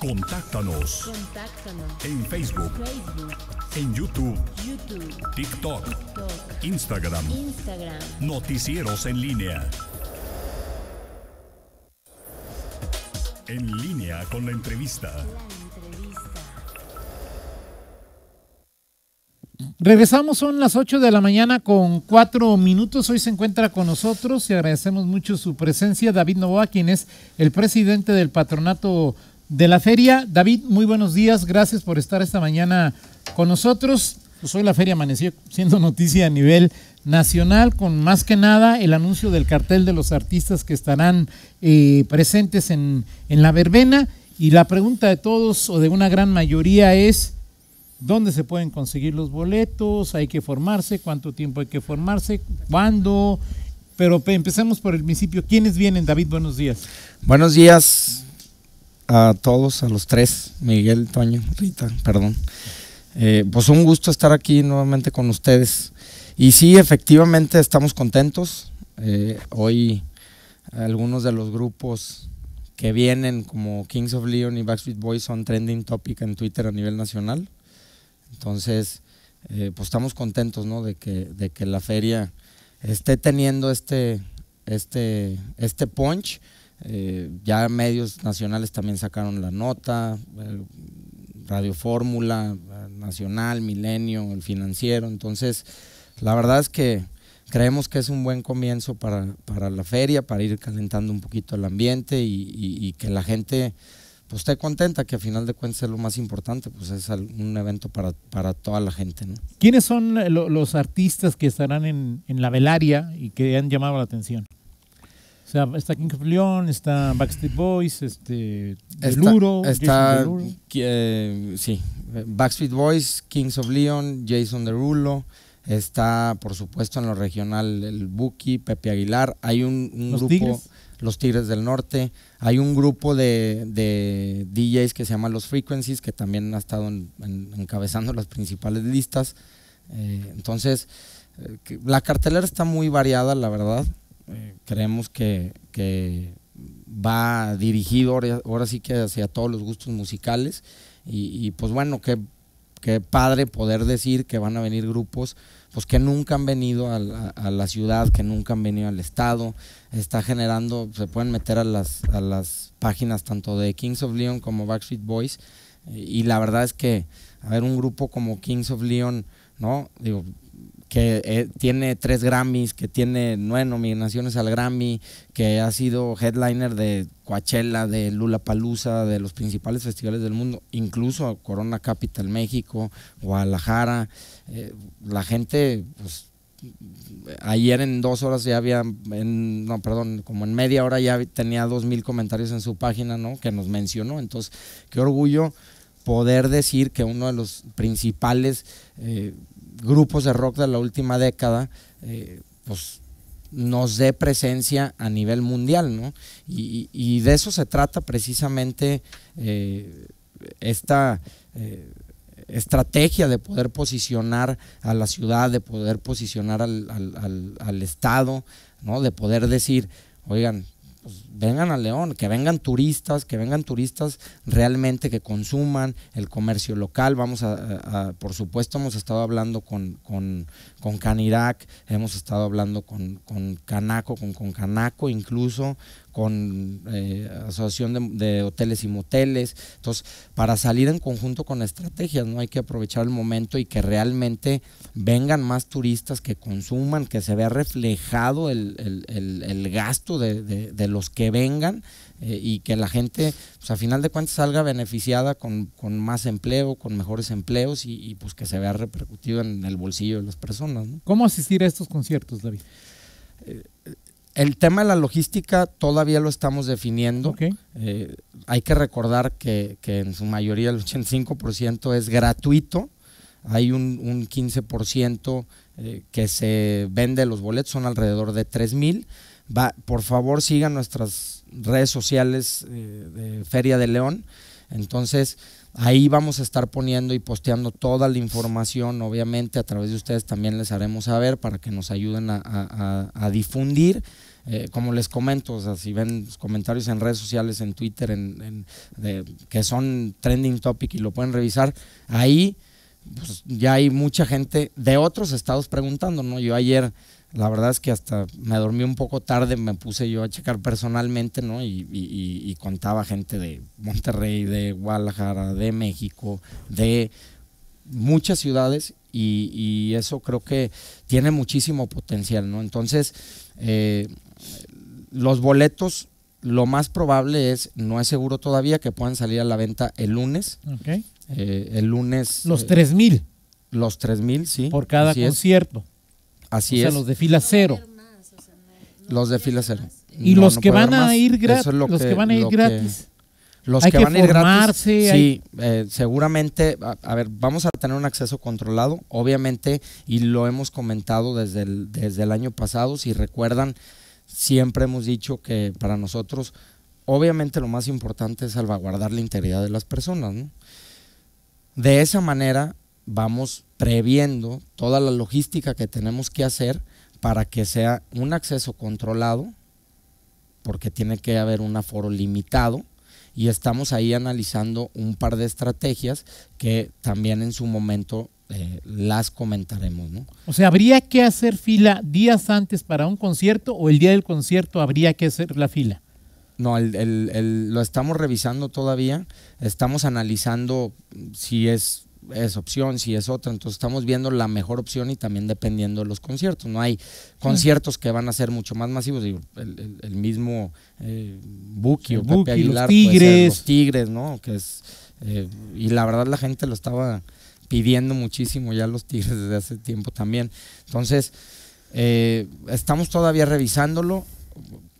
Contáctanos. En Facebook. En YouTube. TikTok. Instagram. Noticieros en línea. En línea con la entrevista. La entrevista. Regresamos, son las 8 de la mañana con 4 minutos. Hoy se encuentra con nosotros y agradecemos mucho su presencia David Novoa, quien es el presidente del patronato de la feria. David, muy buenos días, gracias por estar esta mañana con nosotros. Pues hoy la feria amaneció siendo noticia a nivel nacional, con más que nada el anuncio del cartel de los artistas que estarán eh, presentes en, en la verbena. Y la pregunta de todos o de una gran mayoría es, ¿dónde se pueden conseguir los boletos? ¿Hay que formarse? ¿Cuánto tiempo hay que formarse? ¿Cuándo? Pero empecemos por el principio. ¿Quiénes vienen, David? Buenos días. Buenos días a todos, a los tres, Miguel, Toño, Rita, perdón. Eh, pues un gusto estar aquí nuevamente con ustedes. Y sí, efectivamente estamos contentos. Eh, hoy algunos de los grupos que vienen como Kings of Leon y Backstreet Boys son trending topic en Twitter a nivel nacional. Entonces, eh, pues estamos contentos ¿no? de, que, de que la feria esté teniendo este, este, este punch eh, ya medios nacionales también sacaron la nota, eh, Radio Fórmula, eh, Nacional, Milenio, El Financiero. Entonces, la verdad es que creemos que es un buen comienzo para, la feria, para ir calentando un poquito el ambiente y, que la gente pues esté contenta, que al final de cuentas es lo más importante, pues es un evento para, para toda la gente. ¿Quiénes son los artistas que estarán en la velaria y que han llamado la atención? O sea, está King of Leon, está Backstreet Boys, este, Deluro, está, está eh, sí, Backstreet Boys, Kings of Leon, Jason Derulo, está por supuesto en lo regional el Buki, Pepe Aguilar, hay un, ¿Los grupo, Tigres? los Tigres del Norte, hay un grupo de, de, DJs que se llama Los Frequencies, que también ha estado encabezando las principales listas. Eh, entonces, eh, la cartelera está muy variada, la verdad. Eh, creemos que, que, va dirigido ahora, sí que hacia todos los gustos musicales y, pues bueno, qué, padre poder decir que van a venir grupos pues que nunca han venido a la, ciudad, que nunca han venido al estado, está generando, se pueden meter a las, a las páginas tanto de Kings of Leon como Backstreet Boys y la verdad es que a ver un grupo como Kings of Leon, ¿no? Digo, que eh, tiene tres Grammys, que tiene nueve nominaciones al Grammy, que ha sido headliner de Coachella, de Lula Palusa, de los principales festivales del mundo, incluso Corona Capital México, Guadalajara. Eh, la gente, pues, ayer en dos horas ya había, en, no, perdón, como en media hora ya tenía dos mil comentarios en su página, ¿no? Que nos mencionó. Entonces, qué orgullo poder decir que uno de los principales eh, grupos de rock de la última década, eh, pues nos dé presencia a nivel mundial, ¿no? Y, de eso se trata precisamente eh, esta eh, estrategia de poder posicionar a la ciudad, de poder posicionar al, al, al Estado, ¿no? De poder decir, oigan, pues vengan a León, que vengan turistas, que vengan turistas realmente que consuman el comercio local. Vamos a, por supuesto, hemos estado hablando con, con, Canirac, hemos estado hablando con, Canaco, con, con Canaco incluso, con eh, Asociación de, Hoteles y Moteles. Entonces, para salir en conjunto con estrategias, ¿no? Hay que aprovechar el momento y que realmente vengan más turistas, que consuman, que se vea reflejado el, gasto de los que vengan eh, y que la gente, pues a final de cuentas, salga beneficiada con, más empleo, con mejores empleos y, pues que se vea repercutido en el bolsillo de las personas. ¿Cómo asistir a estos conciertos, David? Eh, el tema de la logística todavía lo estamos definiendo. Eh, hay que recordar que, en su mayoría el 85% es gratuito. Hay un, 15% que se vende los boletos, son alrededor de 3 mil. Va, por favor, sigan nuestras redes sociales eh, de Feria de León. Entonces, ahí vamos a estar poniendo y posteando toda la información. Obviamente, a través de ustedes también les haremos saber para que nos ayuden a, difundir. Eh, como les comento, si ven comentarios en redes sociales, en Twitter, en, que son trending topic y lo pueden revisar, ahí pues, ya hay mucha gente de otros estados preguntando, ¿no? Yo ayer, la verdad es que hasta me dormí un poco tarde, me puse yo a checar personalmente, ¿no? Y, contaba gente de Monterrey, de Guadalajara, de México, de muchas ciudades y, eso creo que tiene muchísimo potencial, ¿no? Entonces, eh, los boletos, lo más probable es, no es seguro todavía, que puedan salir a la venta el lunes. Eh, el lunes. Los 3000. Eh, los 3000, sí. Por cada así concierto. Es. Así o sea, es. los de fila cero. Los de fila cero. Y los, que, van a ir gratis. los que, van a ir gratis. los que, van a Sí, seguramente, a, ver, vamos a tener un acceso controlado, obviamente, y lo hemos comentado desde desde el año pasado. Si recuerdan, siempre hemos dicho que para nosotros, obviamente, lo más importante es salvaguardar la integridad de las personas, ¿no? De esa manera vamos previendo toda la logística que tenemos que hacer para que sea un acceso controlado, porque tiene que haber un aforo limitado, y estamos ahí analizando un par de estrategias que también en su momento eh, las comentaremos. O sea, ¿habría que hacer fila días antes para un concierto o el día del concierto habría que hacer la fila? No, el, lo estamos revisando todavía. Estamos analizando si es, es opción, si es otra. Entonces estamos viendo la mejor opción y también dependiendo de los conciertos. No hay conciertos que van a ser mucho más masivos. el, mismo eh, Buki o los Tigres. Tigres, ¿no? Que es, eh, y la verdad la gente lo estaba pidiendo muchísimo ya los Tigres desde hace tiempo también. Entonces, eh, estamos todavía revisándolo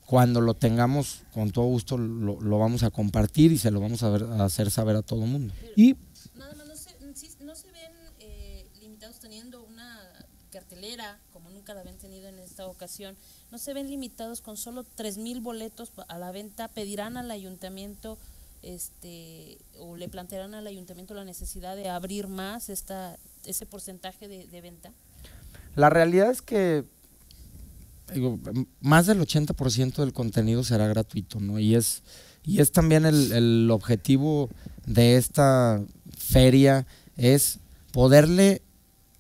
cuando lo tengamos, con todo gusto lo, vamos a compartir y se lo vamos a, hacer saber a todo el mundo. y nada más, no se, ven eh, limitados teniendo una cartelera, como nunca la habían tenido en esta ocasión, no se ven limitados con solo 3.000 boletos a la venta, pedirán al ayuntamiento este, o le plantearán al ayuntamiento la necesidad de abrir más esta, ese porcentaje de, venta? La realidad es que digo, más del 80% del contenido será gratuito, ¿no? Y es, y es también el, objetivo de esta feria, es poderle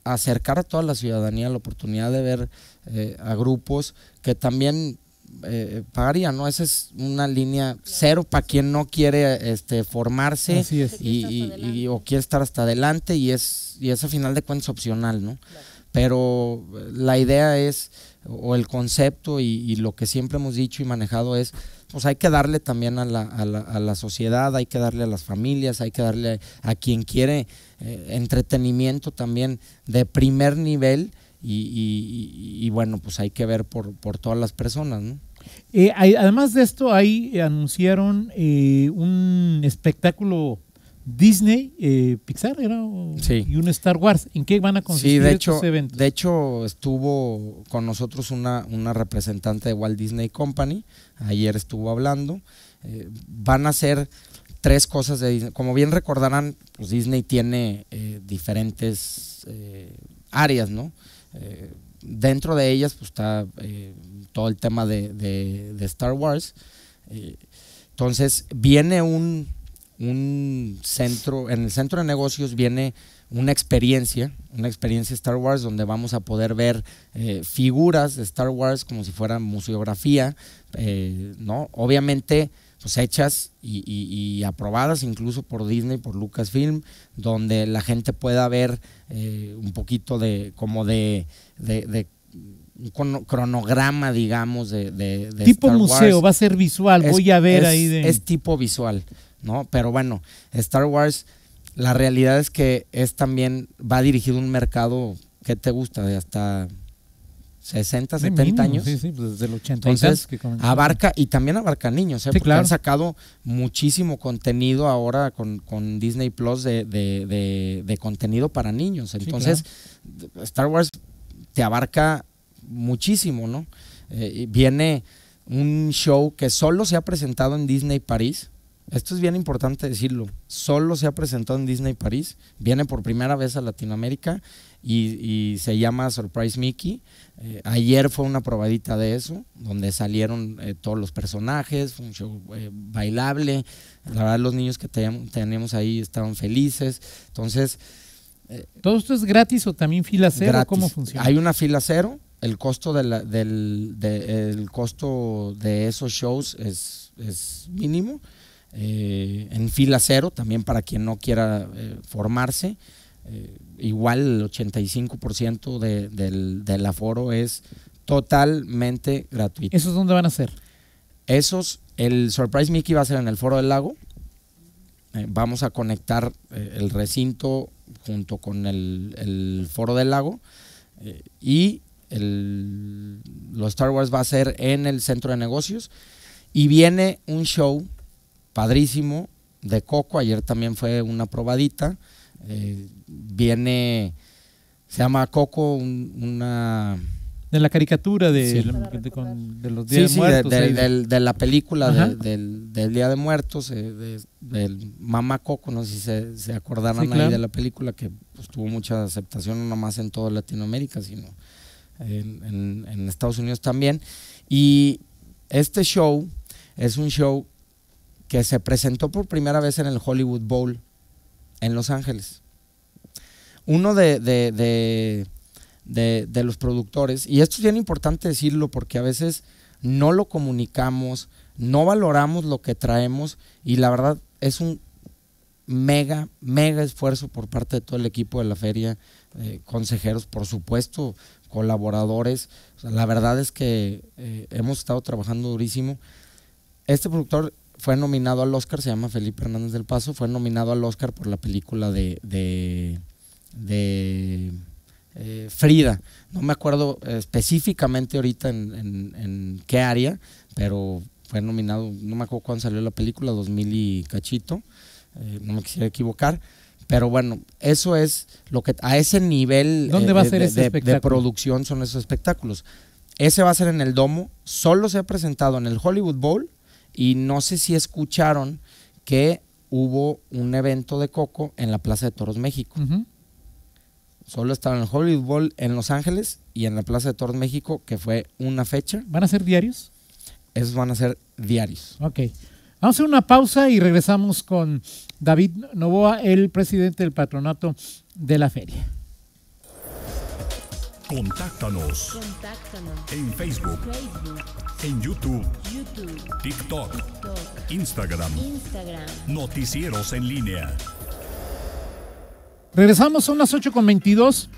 acercar a toda la ciudadanía la oportunidad de ver eh, a grupos que también eh, pagarían, ¿no? Esa es una línea cero para quien no quiere este, formarse y, o quiere estar hasta adelante y es, y es a final de cuentas opcional, ¿no? pero eh, la idea es, o el concepto y, lo que siempre hemos dicho y manejado es, pues hay que darle también a la, a la, a la sociedad, hay que darle a las familias, hay que darle a, quien quiere eh, entretenimiento también de primer nivel y, bueno, pues hay que ver por, todas las personas, eh, además de esto, ahí anunciaron un espectáculo Disney, eh, Pixar era, sí. y un Star Wars. ¿En qué van a conseguir sí, de hecho, De hecho, estuvo con nosotros una, representante de Walt Disney Company. Ayer estuvo hablando. Eh, van a hacer tres cosas de Disney. Como bien recordarán, pues Disney tiene eh, diferentes áreas, ¿no? dentro de ellas pues, está todo el tema de Star Wars. entonces, viene un un centro, en el centro de negocios viene una experiencia, una experiencia Star Wars donde vamos a poder ver eh, figuras de Star Wars como si fuera museografía, eh, ¿no? Obviamente, pues hechas y, aprobadas incluso por Disney, por Lucasfilm, donde la gente pueda ver eh, un poquito de, como de, cronograma, digamos, de... de, de tipo museo, va a ser visual, voy a ver ahí de... Es tipo visual. ¿no? Pero bueno, Star Wars, la realidad es que es también, va dirigido a un mercado que te gusta de hasta 60, 70 años. Sí, sí, pues desde el 80. Entonces, abarca, y también abarca niños, ¿eh? porque han sacado muchísimo contenido ahora con, Disney Plus de, contenido para niños. Entonces, Star Wars te abarca muchísimo, ¿no? Eh, viene un show que solo se ha presentado en Disney París, esto es bien importante decirlo, solo se ha presentado en Disney París, viene por primera vez a Latinoamérica y, se llama Surprise Mickey. Eh, ayer fue una probadita de eso, donde salieron eh, todos los personajes, fue un show eh, bailable, la verdad los niños que teníamos ahí estaban felices, entonces... ¿Todo esto es gratis o también fila cero? ¿Cómo funciona? Hay una fila cero, el costo de, del, costo de esos shows es, es mínimo. Eh, en fila cero, también para quien no quiera eh, formarse. Eh, igual el 85% del, del, aforo es totalmente gratuito. ¿Esos dónde van a ser? Esos, el Surprise Mickey va a ser en el Foro del Lago. vamos a conectar el recinto junto con el, el Foro del Lago. y el, los Star Wars va a ser en el centro de negocios. Y viene un show padrísimo, de coco, ayer también fue una probadita, eh, viene, se llama Coco, una... De la caricatura de, de, los Días De, la película del, Día de Muertos, eh, de del Mamá Coco, no sé si se, acordaron ahí de la película, que pues, tuvo mucha aceptación, no más en toda Latinoamérica, sino en Estados Unidos también. Y este show es un show que se presentó por primera vez en el Hollywood Bowl en Los Ángeles. Uno de, los productores, y esto es bien importante decirlo porque a veces no lo comunicamos, no valoramos lo que traemos y la verdad es un mega, mega esfuerzo por parte de todo el equipo de la feria, eh, consejeros, por supuesto, colaboradores. la verdad es que eh, hemos estado trabajando durísimo. Este productor fue nominado al Oscar, se llama Felipe Hernández del Paso, fue nominado al Oscar por la película de, de, eh, Frida. No me acuerdo eh, específicamente ahorita en, en, qué área, pero fue nominado, no me acuerdo cuándo salió la película, 2000 y cachito, eh, no me quisiera equivocar. Pero bueno, eso es lo que a ese nivel de, de producción son esos espectáculos. Ese va a ser en el Domo, solo se ha presentado en el Hollywood Bowl y no sé si escucharon que hubo un evento de Coco en la Plaza de Toros México. Solo estaba en el Hollywood Bowl en Los Ángeles y en la Plaza de Toros México, que fue una fecha. ¿Van a ser diarios? Esos van a ser diarios. Ok. Vamos a hacer una pausa y regresamos con David Novoa, el presidente del patronato de la feria. Contáctanos. En Facebook. En YouTube. TikTok. Instagram. Instagram. Noticieros en línea. Regresamos, son las 8 con 22.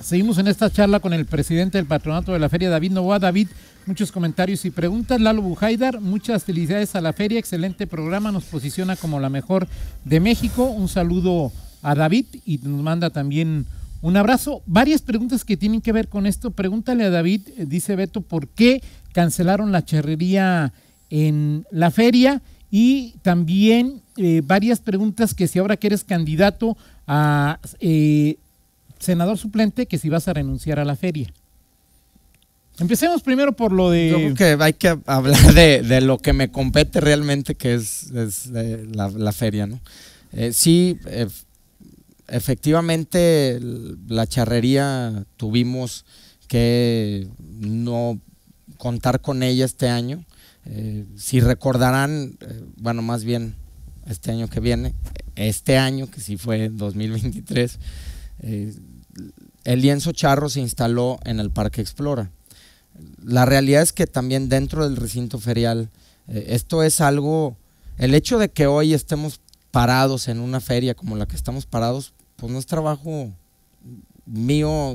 Seguimos en esta charla con el presidente del patronato de la feria, David Novoa. David, muchos comentarios y preguntas. Lalo Bujaidar, muchas felicidades a la feria. Excelente programa, nos posiciona como la mejor de México. Un saludo a David y nos manda también un abrazo. Varias preguntas que tienen que ver con esto. Pregúntale a David, eh, dice Beto, ¿por qué cancelaron la charrería en la feria? Y también eh, varias preguntas que si ahora que eres candidato a eh, senador suplente, que si vas a renunciar a la feria. Empecemos primero por lo de... creo que hay que hablar de, lo que me compete realmente, que es, la, la, feria, ¿no? sí efectivamente la charrería tuvimos que no contar con ella este año. Eh, si recordarán, eh, bueno, más bien este año que viene, este año que sí fue 2023, eh, el lienzo charro se instaló en el Parque Explora. La realidad es que también dentro del recinto ferial, esto es algo, el hecho de que hoy estemos parados en una feria como la que estamos parados, pues no es trabajo mío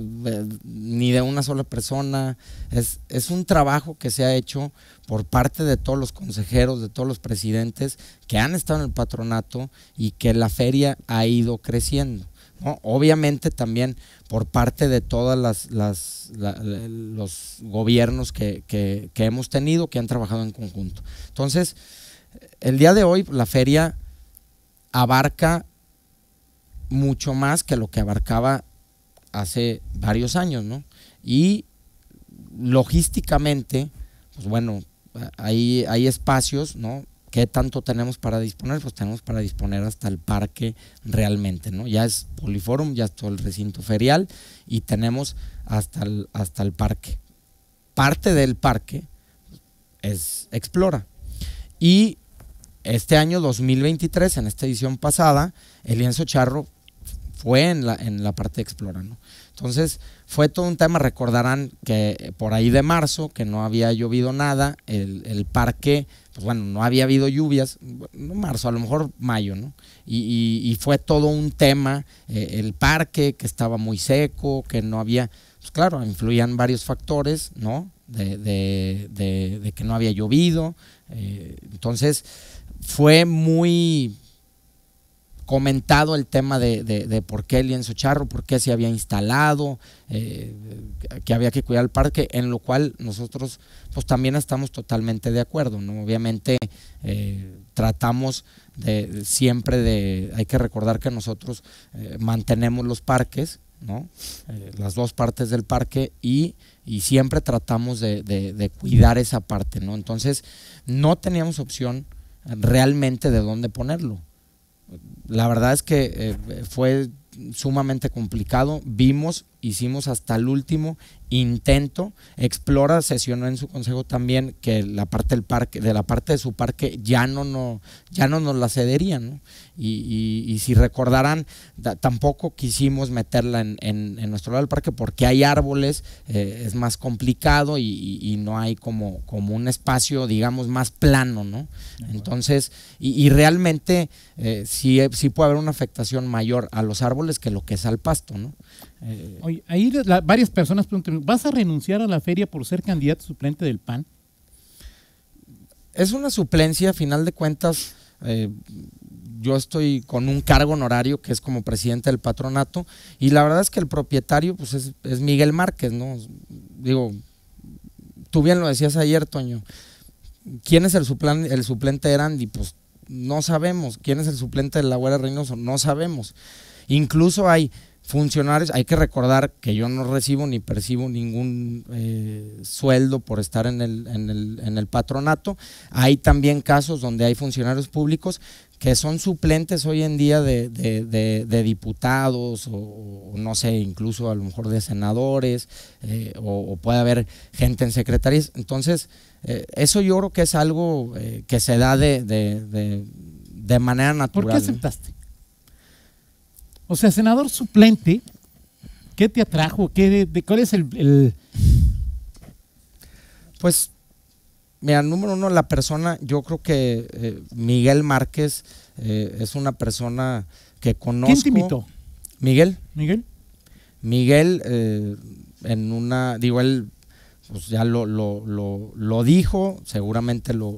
ni de una sola persona, es, es un trabajo que se ha hecho por parte de todos los consejeros, de todos los presidentes que han estado en el patronato y que la feria ha ido creciendo. Obviamente también por parte de todos las, los gobiernos que, hemos tenido, que han trabajado en conjunto. Entonces, el día de hoy la feria abarca mucho más que lo que abarcaba hace varios años, ¿no? Y logísticamente, pues bueno, hay, hay espacios, ¿no? ¿Qué tanto tenemos para disponer? Pues tenemos para disponer hasta el parque realmente, ¿no? Ya es Poliforum, ya es todo el recinto ferial y tenemos hasta el, hasta el parque. Parte del parque es Explora. Y este año 2023, en esta edición pasada, el lienzo charro fue en la, en la parte de Explora, Entonces, fue todo un tema, recordarán que por ahí de marzo, que no había llovido nada, el, parque, pues bueno, no había habido lluvias, no marzo, a lo mejor mayo, ¿no? Y, fue todo un tema, eh, el parque que estaba muy seco, que no había, pues claro, influían varios factores, ¿no? De, de, que no había llovido, eh, entonces fue muy comentado el tema de, por qué el lienzo charro, por qué se había instalado, eh, que había que cuidar el parque, en lo cual nosotros pues también estamos totalmente de acuerdo, ¿no? Obviamente eh, tratamos de, siempre de, hay que recordar que nosotros eh, mantenemos los parques, ¿no? las dos partes del parque y, y siempre tratamos de, cuidar esa parte, ¿no? Entonces no teníamos opción realmente de dónde ponerlo la verdad es que eh, fue sumamente complicado. Vimos hicimos hasta el último intento. Explora sesionó en su consejo también que la parte del parque, de la parte de su parque ya no, no, ya no nos la cederían. ¿no? Y, si recordarán, tampoco quisimos meterla en, en, nuestro lado del parque porque hay árboles, eh, es más complicado y, no hay como, como un espacio, digamos, más plano. ¿no? Entonces, y, realmente eh, si sí, puede haber una afectación mayor a los árboles que lo que es al pasto. ¿no? Eh, ahí varias personas preguntan, ¿vas a renunciar a la feria por ser candidato suplente del PAN? Es una suplencia, a final de cuentas, eh, yo estoy con un cargo honorario que es como presidente del patronato y la verdad es que el propietario pues es, Miguel Márquez, ¿no? Digo, tú bien lo decías ayer, Toño. ¿Quién es el, suplente de Randy? Pues no sabemos. ¿Quién es el suplente de la Guerra Reynoso? No sabemos. Incluso hay funcionarios, hay que recordar que yo no recibo ni percibo ningún eh, sueldo por estar en el, en, el, patronato. Hay también casos donde hay funcionarios públicos que son suplentes hoy en día de, diputados o, no sé, incluso a lo mejor de senadores eh, o, puede haber gente en secretarías. Entonces, eh, eso yo creo que es algo que se da de, manera natural. ¿Por qué aceptaste? O sea, senador suplente, ¿qué te atrajo? ¿Qué, de, ¿Cuál es el, Pues, mira, número uno, la persona, yo creo que eh, Miguel Márquez eh, es una persona que conozco. ¿Quién te Miguel. ¿Miguel? Miguel, eh, en una, digo, él pues ya lo, lo, dijo, seguramente lo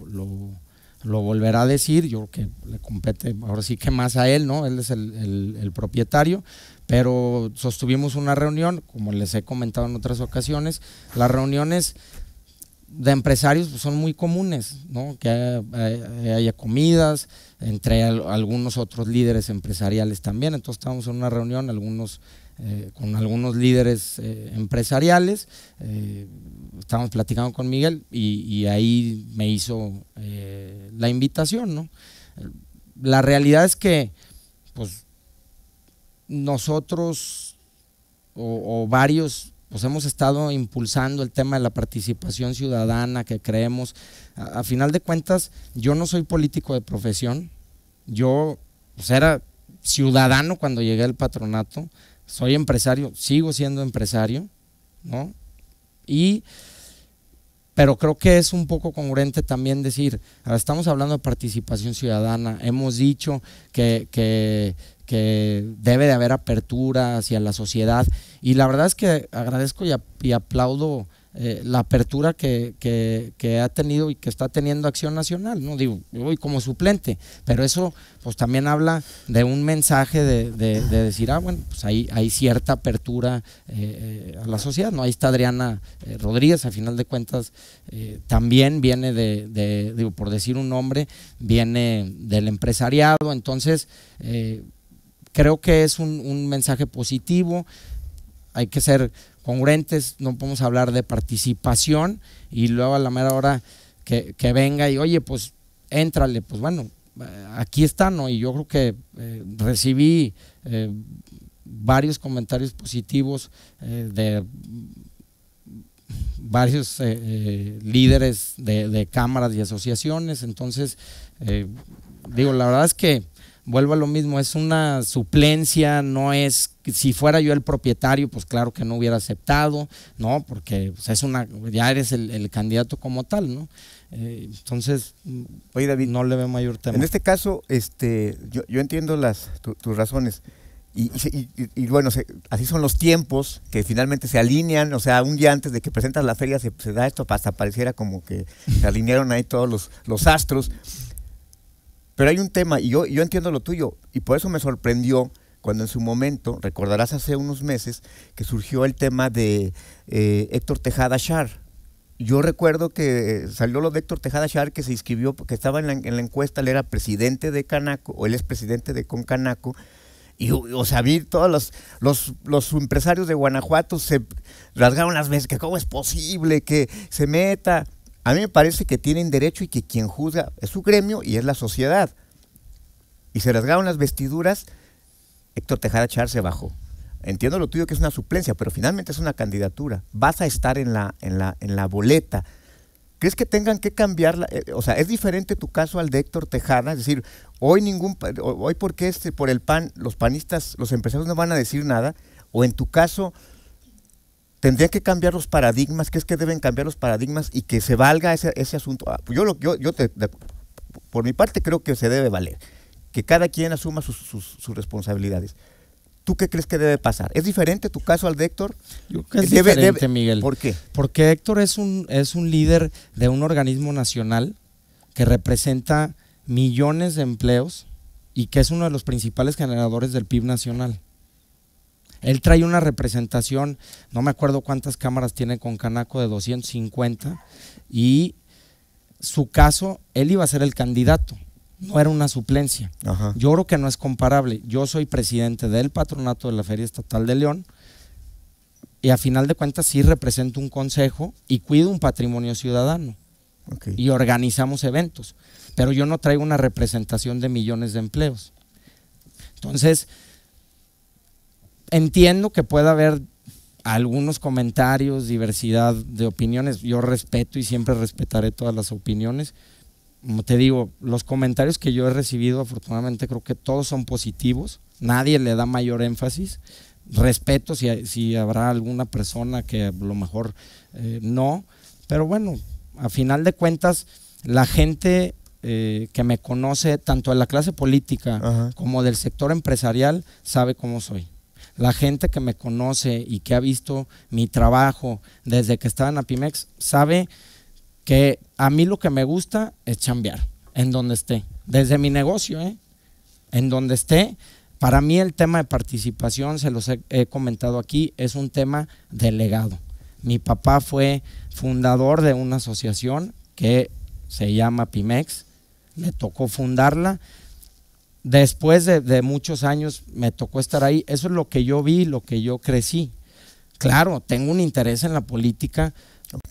lo volverá a decir, yo creo que le compete ahora sí que más a él, ¿no? Él es el, propietario, pero sostuvimos una reunión, como les he comentado en otras ocasiones, las reuniones de empresarios pues, son muy comunes, ¿no? que haya, eh, comidas entre algunos otros líderes empresariales también. Entonces estábamos en una reunión, algunos eh, con algunos líderes eh, empresariales. Eh, estábamos platicando con Miguel y, ahí me hizo eh, la invitación, ¿no? La realidad es que, pues, nosotros o, varios pues hemos estado impulsando el tema de la participación ciudadana que creemos. A, final de cuentas, yo no soy político de profesión. Yo pues, era ciudadano cuando llegué al patronato soy empresario, sigo siendo empresario, ¿no? Y, pero creo que es un poco congruente también decir, ahora estamos hablando de participación ciudadana, hemos dicho que, debe de haber apertura hacia la sociedad y la verdad es que agradezco y aplaudo eh, la apertura que, ha tenido y que está teniendo Acción Nacional, ¿no? voy como suplente, pero eso pues también habla de un mensaje de, decir, ah, bueno, pues hay, hay cierta apertura eh, eh, a la sociedad, ¿no? Ahí está Adriana Rodríguez, a final de cuentas, también viene de, digo, por decir un nombre, viene del empresariado, entonces creo que es un mensaje positivo, hay que ser congruentes, no podemos hablar de participación y luego a la mera hora que, venga y oye, pues éntrale, pues bueno, aquí está, ¿no? Y yo creo que eh, recibí eh, varios comentarios positivos eh, de varios líderes de, cámaras y asociaciones, entonces, digo, la verdad es que vuelvo a lo mismo, es una suplencia, no es, si fuera yo el propietario, pues claro que no hubiera aceptado, ¿no? Porque pues, es una, ya eres el, candidato como tal, ¿no? Eh, entonces, mm, no le veo mayor tema. En este caso, este, yo, yo entiendo las, tus razones. Y, y, bueno, así son los tiempos que finalmente se alinean, o sea, un día antes de que presentas la feria se, da esto, hasta pareciera como que se alinearon ahí todos los, los astros. Pero hay un tema, y yo, yo entiendo lo tuyo, y por eso me sorprendió cuando en su momento, recordarás hace unos meses, que surgió el tema de eh, Héctor Tejada Char. Yo recuerdo que salió lo de Héctor Tejada Char, que se inscribió, que estaba en la, encuesta, él era presidente de Canaco, o él es presidente de Concanaco, y, o sea, vi todos los, los, los, empresarios de Guanajuato se rasgaron las veces, que cómo es posible que se meta. A mí me parece que tienen derecho y que quien juzga es su gremio y es la sociedad. Y se rasgaron las vestiduras, Héctor Tejada Char se bajó. Entiendo lo tuyo que es una suplencia, pero finalmente es una candidatura. Vas a estar en la, en la, en la boleta. ¿Crees que tengan que cambiarla? Eh, o sea, es diferente tu caso al de Héctor Tejada, es decir, hoy ningún hoy porque este por el PAN los panistas, los empresarios no van a decir nada o en tu caso tendrían que cambiar los paradigmas, que es que deben cambiar los paradigmas y que se valga ese, ese asunto. Ah, yo, yo te, por mi parte creo que se debe valer, que cada quien asuma sus, responsabilidades. ¿Tú qué crees que debe pasar? ¿Es diferente tu caso al de Héctor? Yo que es diferente, Miguel. ¿Por qué? Porque Héctor es un, es un líder de un organismo nacional que representa millones de empleos y que es uno de los principales generadores del PIB nacional. Él trae una representación, no me acuerdo cuántas cámaras tiene con Canaco de 250 y su caso, él iba a ser el candidato, no era una suplencia. Yo creo que no es comparable. Yo soy presidente del patronato de la Feria Estatal de León y a final de cuentas sí represento un consejo y cuido un patrimonio ciudadano. Y organizamos eventos, pero yo no traigo una representación de millones de empleos. Entonces, entiendo que pueda haber algunos comentarios, diversidad de opiniones. Yo respeto y siempre respetaré todas las opiniones. Como te digo, los comentarios que yo he recibido, afortunadamente creo que todos son positivos. Nadie le da mayor énfasis. Respeto si, si habrá alguna persona que a lo mejor eh, no. Pero bueno, a final de cuentas, la gente eh, que me conoce, tanto de la clase política como del sector empresarial, sabe cómo soy. La gente que me conoce y que ha visto mi trabajo desde que estaba en Apimex sabe que a mí lo que me gusta es chambear en donde esté, desde mi negocio, ¿eh? en donde esté. Para mí el tema de participación, se los he, comentado aquí, es un tema delegado. Mi papá fue fundador de una asociación que se llama Pimex, le tocó fundarla, después de, muchos años me tocó estar ahí. Eso es lo que yo vi, lo que yo crecí. Claro, tengo un interés en la política,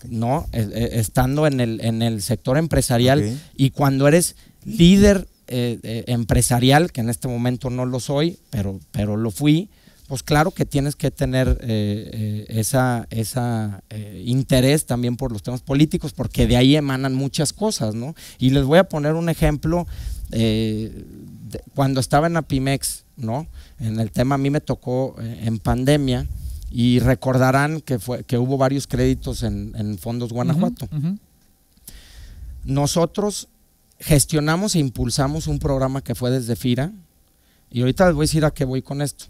¿no? E, e, estando en el, en el sector empresarial y cuando eres líder eh, eh, empresarial, que en este momento no lo soy, pero, lo fui, pues claro que tienes que tener eh, ese interés también por los temas políticos, porque de ahí emanan muchas cosas, ¿no? Y les voy a poner un ejemplo cuando estaba en Apimex, ¿no? En el tema a mí me tocó eh, en pandemia y recordarán que, fue, que hubo varios créditos en, Fondos Guanajuato. Nosotros gestionamos e impulsamos un programa que fue desde FIRA y ahorita les voy a decir a qué voy con esto,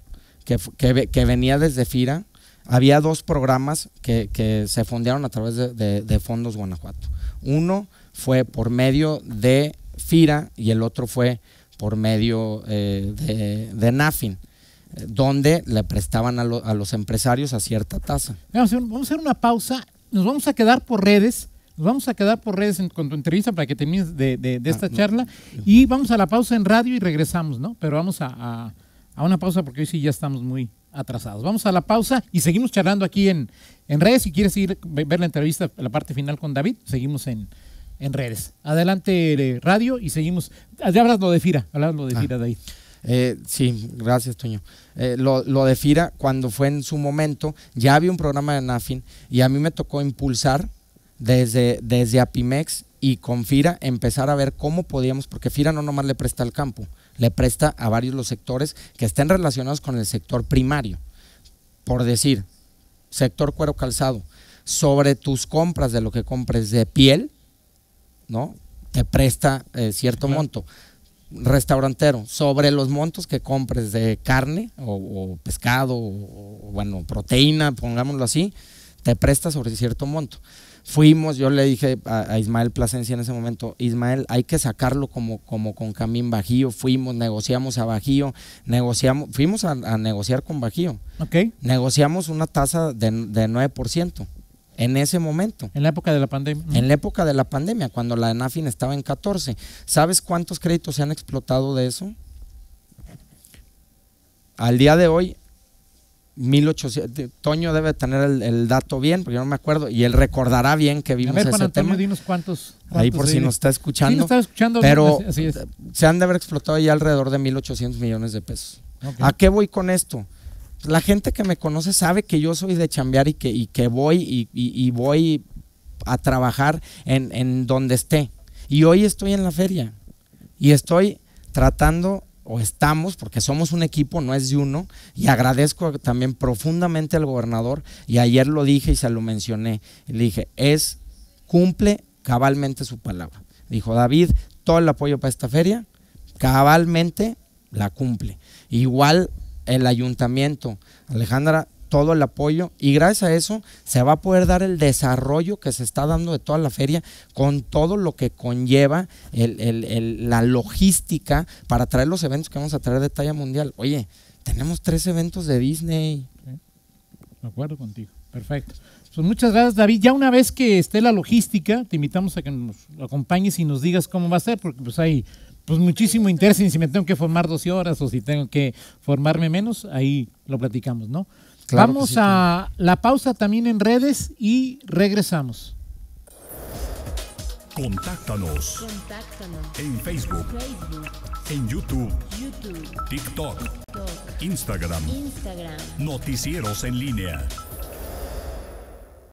que, venía desde FIRA. Había dos programas que, se fundaron a través de Fondos Guanajuato. Uno fue por medio de FIRA y el otro fue por medio eh, de, de NAFIN, donde le prestaban a, los empresarios a cierta tasa. Vamos a, hacer, una pausa, nos vamos a quedar por redes. Nos vamos a quedar por redes con tu entrevista para que termines de, esta ah, charla y vamos a la pausa en radio y regresamos, ¿no? Pero vamos a, una pausa porque hoy sí ya estamos muy atrasados. Vamos a la pausa y seguimos charlando aquí en, en redes. Si quieres ir ver la entrevista, la parte final con David, seguimos en, en redes. Adelante, eh, radio, y seguimos. Ah, lo de FIRA, lo de ah. FIRA de ahí. Eh, sí, gracias, Toño. Eh, lo, de FIRA, cuando fue en su momento, ya había un programa de NAFIN y a mí me tocó impulsar desde, desde Apimex y con FIRA empezar a ver cómo podíamos, porque FIRA no nomás le presta al campo, le presta a varios los sectores que estén relacionados con el sector primario. Por decir, sector cuero calzado, sobre tus compras de lo que compres de piel, ¿no? Te presta eh, cierto monto. Restaurantero, sobre los montos que compres de carne o, pescado o, bueno, proteína, pongámoslo así, te presta sobre cierto monto. Fuimos, yo le dije a, Ismael Plasencia en ese momento, Ismael, hay que sacarlo como, como con Camín Bajío. Fuimos, negociamos a Bajío, negociamos, fuimos a, negociar con Bajío. Okay. Negociamos una tasa de, de 9% en ese momento. En la época de la pandemia. En la época de la pandemia, cuando la ENAFIN estaba en 14. ¿Sabes cuántos créditos se han explotado de eso? Al día de hoy, 1800, Toño debe tener el, dato bien, porque yo no me acuerdo, y él recordará bien que vimos a ver, ese Antonio, Dinos cuántos, Ahí por si nos está escuchando. Sí está escuchando pero se han de haber explotado ya alrededor de 1.800 millones de pesos. ¿A qué voy con esto? la gente que me conoce sabe que yo soy de chambear y que, que voy y, voy a trabajar en, en donde esté. Y hoy estoy en la feria y estoy tratando o estamos, porque somos un equipo, no es de uno, y agradezco también profundamente al gobernador, y ayer lo dije y se lo mencioné, le dije, es, cumple cabalmente su palabra. Dijo David, todo el apoyo para esta feria, cabalmente la cumple. Igual el ayuntamiento, Alejandra, todo el apoyo y gracias a eso se va a poder dar el desarrollo que se está dando de toda la feria con todo lo que conlleva la logística para traer los eventos que vamos a traer de talla mundial. Oye, tenemos tres eventos de Disney. De acuerdo contigo, perfecto. Pues muchas gracias David. Ya una vez que esté la logística, te invitamos a que nos acompañes y nos digas cómo va a ser, porque pues hay pues muchísimo interés. Y si me tengo que formar 12 horas o si tengo que formarme menos, ahí lo platicamos, ¿no? Vamos a la pausa también en redes y regresamos. Contáctanos. En Facebook. En YouTube. TikTok. Instagram. Instagram. Noticieros en línea.